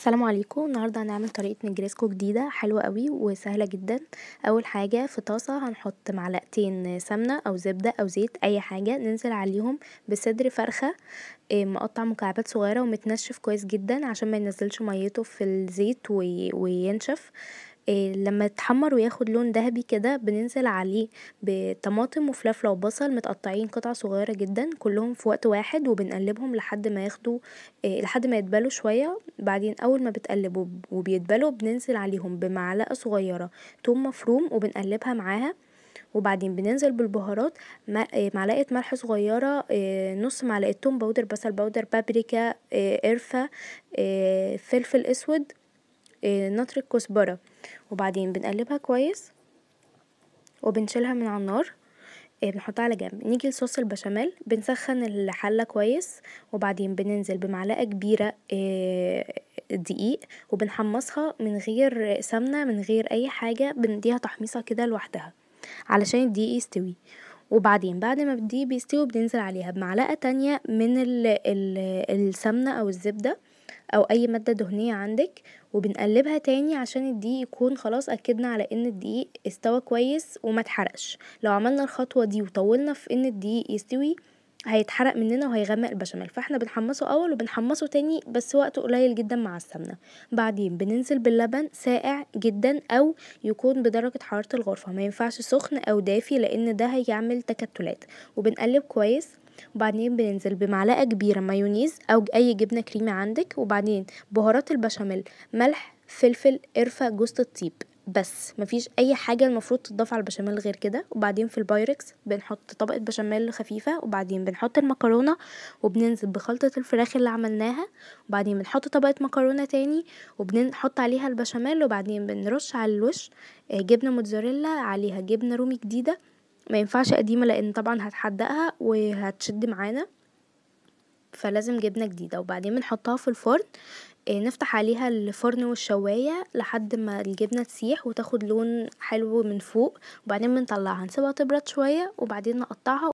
السلام عليكم النهارده هنعمل طريقه نجريسكو جديده حلوه قوي وسهله جدا اول حاجه في طاسه هنحط معلقتين سمنه او زبده او زيت اي حاجه ننزل عليهم بصدر فرخه آه، مقطع مكعبات صغيره ومتنشف كويس جدا عشان ما ينزلش ميته في الزيت وينشف آه، لما يتحمر وياخد لون ذهبي كده بننزل عليه بطماطم وفلفله وبصل متقطعين قطع صغيره جدا كلهم في وقت واحد وبنقلبهم لحد ما ياخدوا آه، لحد ما يتبلوا شويه بعدين اول ما بتقلبوا وبيتبلوا بننزل عليهم بمعلقه صغيره توم مفروم وبنقلبها معاها وبعدين بننزل بالبهارات آه، معلقه ملح صغيره نص معلقه توم باودر بصل بودر بابريكا قرفه فلفل اسود آه، نطر الكزبرة وبعدين بنقلبها كويس وبنشيلها من على النار آه، بنحطها على جنب نيجي لصوص البشاميل بنسخن الحله كويس وبعدين بننزل بمعلقه كبيره آه، دقيق وبنحمصها من غير سمنه من غير اي حاجه بنديها تحميصه كده لوحدها علشان الدقيق يستوي وبعدين بعد ما الدقيق بيستوي بننزل عليها بمعلقه تانية من السمنه او الزبده او اي مادة دهنية عندك وبنقلبها تاني عشان الدقيق يكون خلاص اكدنا على ان الدقيق استوى كويس وما تحرقش لو عملنا الخطوة دي وطولنا في ان الدقيق يستوي هيتحرق مننا وهيغمق البشاميل فاحنا بنحمصه اول وبنحمصه تاني بس وقت قليل جدا مع السمنه بعدين بننزل باللبن ساقع جدا او يكون بدرجه حراره الغرفه ما ينفعش سخن او دافي لان ده هيعمل تكتلات وبنقلب كويس وبعدين بننزل بمعلقه كبيره مايونيز او اي جبنه كريمي عندك وبعدين بهارات البشاميل ملح فلفل قرفه جوزة الطيب بس مفيش اي حاجه المفروض تتضاف على البشاميل غير كده وبعدين في البايركس بنحط طبقه بشاميل خفيفه وبعدين بنحط المكرونه وبننزل بخلطه الفراخ اللي عملناها وبعدين بنحط طبقه مكرونه تاني وبنحط عليها البشاميل وبعدين بنرش على الوش آه، جبنه موتزاريلا عليها جبنه رومي جديده ما ينفعش قديمه لان طبعا هتحدقها وهتشد معانا فلازم جبنة جديدة وبعدين بنحطها في الفرن آه، نفتح عليها الفرن والشواية لحد ما الجبنة تسيح وتاخد لون حلو من فوق وبعدين بنطلعها نسيبها تبرد شوية وبعدين نقطعها